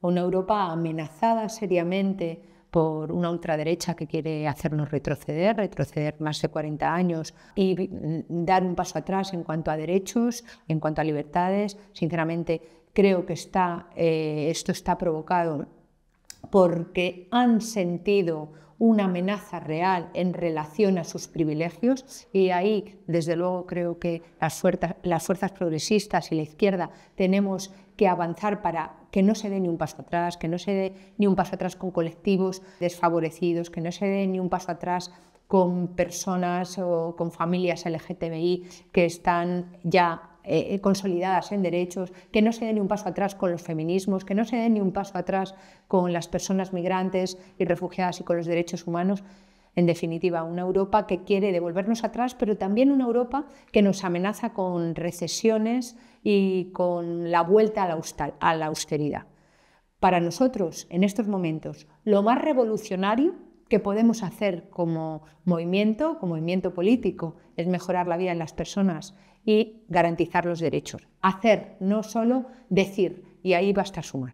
una Europa amenazada seriamente por una ultraderecha que quiere hacernos retroceder, retroceder más de 40 años y mm, dar un paso atrás en cuanto a derechos, en cuanto a libertades. Sinceramente, creo que está, eh, esto está provocado porque han sentido una amenaza real en relación a sus privilegios y ahí, desde luego, creo que las fuerzas, progresistas y la izquierda tenemos que avanzar para que no se dé ni un paso atrás, que no se dé ni un paso atrás con colectivos desfavorecidos, que no se dé ni un paso atrás con personas o con familias LGTBI que están ya eh, eh, consolidadas en derechos, que no se den ni un paso atrás con los feminismos, que no se den ni un paso atrás con las personas migrantes y refugiadas y con los derechos humanos. En definitiva, una Europa que quiere devolvernos atrás, pero también una Europa que nos amenaza con recesiones y con la vuelta a la austeridad. Para nosotros, en estos momentos, lo más revolucionario que podemos hacer como movimiento, como movimiento político, es mejorar la vida de las personas y garantizar los derechos. Hacer, no solo decir, y ahí basta sumar.